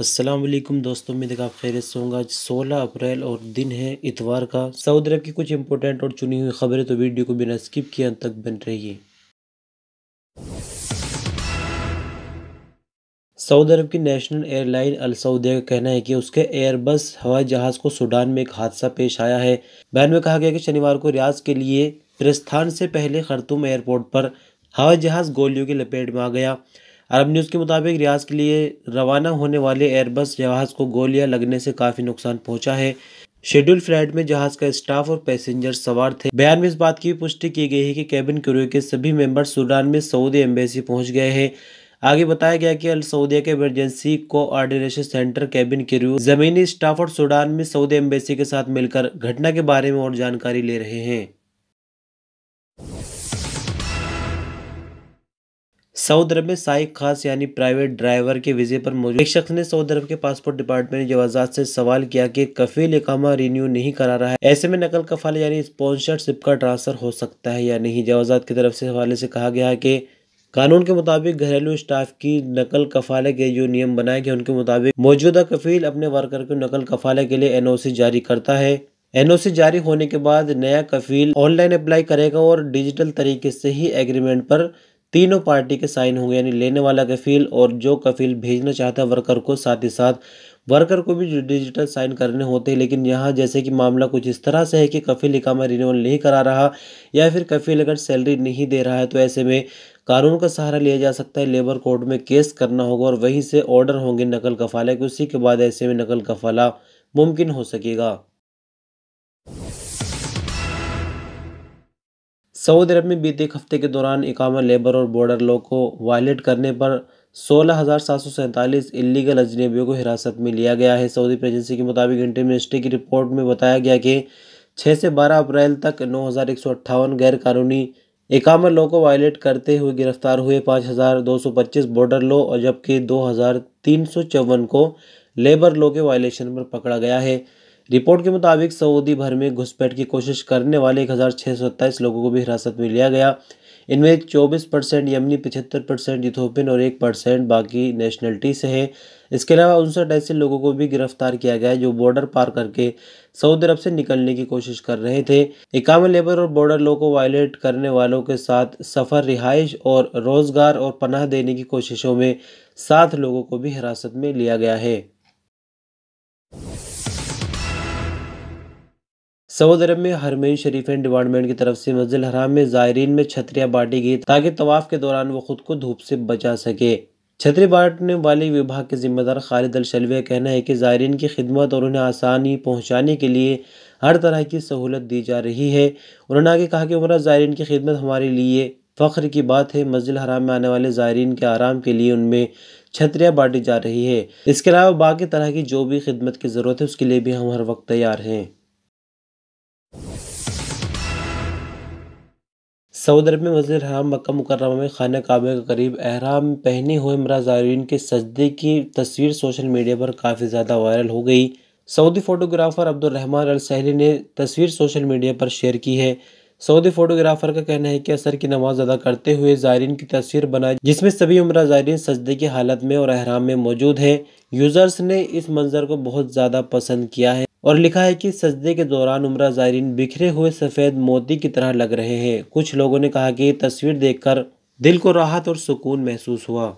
असलम दोस्तों मैं देखा खैरियत से होंगे आज अप्रैल और दिन है इतवार का सऊदी अरब की कुछ इंपॉर्टेंट और चुनी हुई खबरें तो वीडियो को बिना स्किप किए अंत तक बन है सऊदी अरब की नेशनल एयरलाइन अल सऊदिया का कहना है कि उसके एयरबस हवाई जहाज़ को सूडान में एक हादसा पेश आया है बयान में कहा गया कि शनिवार को रियाज के लिए प्रस्थान से पहले खरतुम एयरपोर्ट पर हवाई जहाज़ गोलियों की लपेट में आ गया अरब न्यूज़ के मुताबिक रियाज के लिए रवाना होने वाले एयरबस जहाज़ को गोलियां लगने से काफ़ी नुकसान पहुंचा है शेड्यूल फ्लाइट में जहाज का स्टाफ और पैसेंजर सवार थे बयान में इस बात की पुष्टि की गई है कि कैबिन क्रू के सभी मेंबर सूडान में सऊदी एम्बेसी पहुंच गए हैं आगे बताया गया कि अल सऊदिया के emergency coordination centre cabin crew जमीनी स्टाफ और सूडान में सऊदी एम्बेसी के साथ मिलकर घटना के बारे में और जानकारी ले रहे हैं सऊदी अरब में साइक खास यानी प्राइवेट ड्राइवर के वीजे पर मौजूद एक शख्स ने सऊदी अरब के पासपोर्ट डिपार्टमेंट जवाजात से सवाल किया कि कफील इकामा रिन्यू नहीं करा रहा है ऐसे में नकल कफाले यानी स्पॉन्सरशिप का ट्रांसफर हो सकता है या नहीं जवाजात की तरफ से हवाले से कहा गया है कि कानून के मुताबिक घरेलू स्टाफ की नकल कफाले के जो नियम बनाए गए उनके मुताबिक मौजूदा कफील अपने वर्कर को नकल कफाले के लिए एनओसी जारी करता है एनओसी जारी होने के बाद नया कफील ऑनलाइन अप्लाई करेगा और डिजिटल तरीके से ही एग्रीमेंट पर तीनों पार्टी के साइन होंगे यानी लेने वाला कफील और जो कफील भेजना चाहता है वर्कर को साथ ही साथ वर्कर को भी डिजिटल साइन करने होते हैं लेकिन यहाँ जैसे कि मामला कुछ इस तरह से है कि कफील में रिन्यूअल नहीं करा रहा या फिर कफील अगर सैलरी नहीं दे रहा है तो ऐसे में कानून का सहारा लिया जा सकता है लेबर कोर्ट में केस करना होगा और वहीं से ऑर्डर होंगे नकल कफाला उसी के बाद ऐसे में नकल कफाला मुमकिन हो सकेगा सऊदी अरब में बीते एक हफ्ते के दौरान इकामा लेबर और बॉर्डर लॉ को वायलेट करने पर सोलह हज़ार सात सौ सैंतालीस इलीगल अजनबियों को हिरासत में लिया गया है सऊदी एजेंसी के मुताबिक इंटर मिनिस्ट्री की रिपोर्ट में बताया गया कि छः से बारह अप्रैल तक नौ हज़ार एक सौ अट्ठावन कानूनी इकामा लॉ को वायलेट करते हुए गिरफ्तार हुए पाँच हज़ार दो सौ पच्चीस बॉर्डर लॉ और जबकि दो हज़ार तीन सौ चौवन को लेबर लॉ के वायलेशन पर पकड़ा गया है रिपोर्ट के मुताबिक सऊदी भर में घुसपैठ की कोशिश करने वाले एक लोगों को भी हिरासत में लिया गया इनमें 24 परसेंट यमनी पचहत्तर परसेंट इथोपियन और एक परसेंट बाकी नेशनलिटी से है इसके अलावा उनसठ ऐसे लोगों को भी गिरफ्तार किया गया जो बॉर्डर पार करके सऊदी अरब से निकलने की कोशिश कर रहे थे इकाम लेबर और बॉर्डर लो को वायलेट करने वालों के साथ सफ़र रिहाइश और रोज़गार और पनाह देने की कोशिशों में सात लोगों को भी हिरासत में लिया गया है सऊदी अरब में शरीफ एंड डिपार्टमेंट की तरफ से मस्जिद हराम में जायरीन में छतरियाँ बांटी गई ताकि तवाफ़ के दौरान वो खुद को धूप से बचा सके छतरी बांटने वाले विभाग के जिम्मेदार खालिद अल शलवे का कहना है कि जायरीन की खिदमत और उन्हें आसानी पहुँचाने के लिए हर तरह की सहूलत दी जा रही है उन्होंने आगे कहा कि उम्र जायरीन की खिदमत हमारे लिए फ़ख्र की बात है मस्जिद हराम में आने वाले ज़ायरीन के आराम के लिए उनमें छतरियाँ बांटी जा रही है इसके अलावा बाकी तरह की जो भी खिदमत की ज़रूरत है उसके लिए भी हम हर वक्त तैयार हैं सऊदी अरब में वजीर हराम मक्का मुकरमा में खाना काबे के करीब अहराम पहने हुए मरा जारीन के सजदे की तस्वीर सोशल मीडिया पर काफ़ी ज़्यादा वायरल हो गई सऊदी फ़ोटोग्राफ़र अब्दुलरहमान अलसहली ने तस्वीर सोशल मीडिया पर शेयर की है सऊदी फोटोग्राफर का कहना है कि असर की नमाज अदा करते हुए जायरीन की तस्वीर बनाई जिसमें सभी उम्र जायरीन सजदे की हालत में और अहराम में मौजूद है यूज़र्स ने इस मंज़र को बहुत ज़्यादा पसंद किया है और लिखा है कि सजदे के दौरान उम्र ज़ायरीन बिखरे हुए सफ़ेद मोती की तरह लग रहे हैं कुछ लोगों ने कहा कि तस्वीर देखकर दिल को राहत और सुकून महसूस हुआ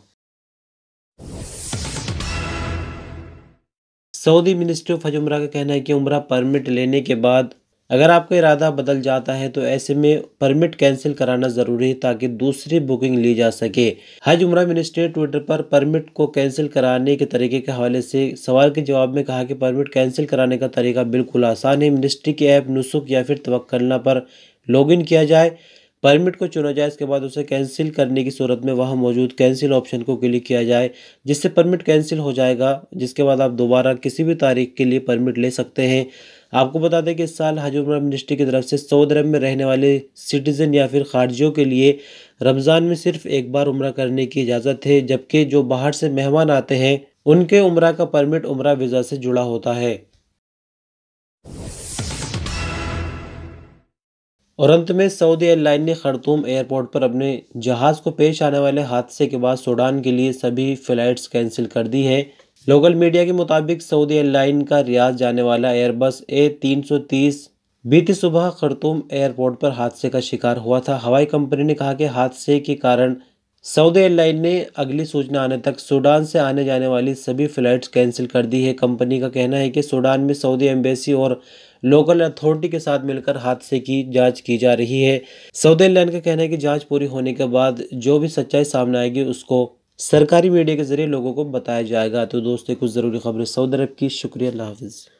सऊदी मिनिस्ट्री ऑफ हज उम्र का कहना है कि उम्र परमिट लेने के बाद अगर आपका इरादा बदल जाता है तो ऐसे में परमिट कैंसिल कराना ज़रूरी है ताकि दूसरी बुकिंग ली जा सके हज उम्र मिनिस्ट्री ने ट्विटर पर परमिट को कैंसिल कराने के तरीके के हवाले से सवाल के जवाब में कहा कि परमिट कैंसिल कराने का तरीका बिल्कुल आसान है मिनिस्ट्री की ऐप नुसुख या फिर तवक्लना पर लॉगिन किया जाए परमिट को चुना जाए इसके बाद उसे कैंसिल करने की सूरत में वहाँ मौजूद कैंसिल ऑप्शन को क्लिक किया जाए जिससे परमिट कैंसिल हो जाएगा जिसके बाद आप दोबारा किसी भी तारीख के लिए परमिट ले सकते हैं आपको बता दें कि इस साल हज मिनिस्ट्री की तरफ से सऊद अरब में रहने वाले सिटीज़न या फिर खारजियों के लिए रमज़ान में सिर्फ एक बार उम्र करने की इजाज़त है जबकि जो बाहर से मेहमान आते हैं उनके उम्र का परमिट उम्र वीज़ा से जुड़ा होता है और अंत में सऊदी एयरलाइन ने खरतूम एयरपोर्ट पर अपने जहाज़ को पेश आने वाले हादसे के बाद सूडान के लिए सभी फ़्लाइट्स कैंसिल कर दी है लोकल मीडिया के मुताबिक सऊदी एयरलाइन का रियाज जाने वाला एयरबस ए तीन सौ तीस बीती सुबह खरतूम एयरपोर्ट पर हादसे का शिकार हुआ था हवाई कंपनी ने कहा कि हादसे के कारण सऊदी एयरलाइन ने अगली सूचना आने तक सूडान से आने जाने वाली सभी फ़्लाइट्स कैंसिल कर दी है कंपनी का कहना है कि सूडान में सऊदी एम्बेसी और लोकल अथॉरिटी के साथ मिलकर हादसे की जांच की जा रही है सऊदी एयरलाइन का कहना है कि जांच पूरी होने के बाद जो भी सच्चाई सामने आएगी उसको सरकारी मीडिया के जरिए लोगों को बताया जाएगा तो दोस्तों कुछ ज़रूरी खबरें सऊदी अरब की शुक्रिया हाफिज़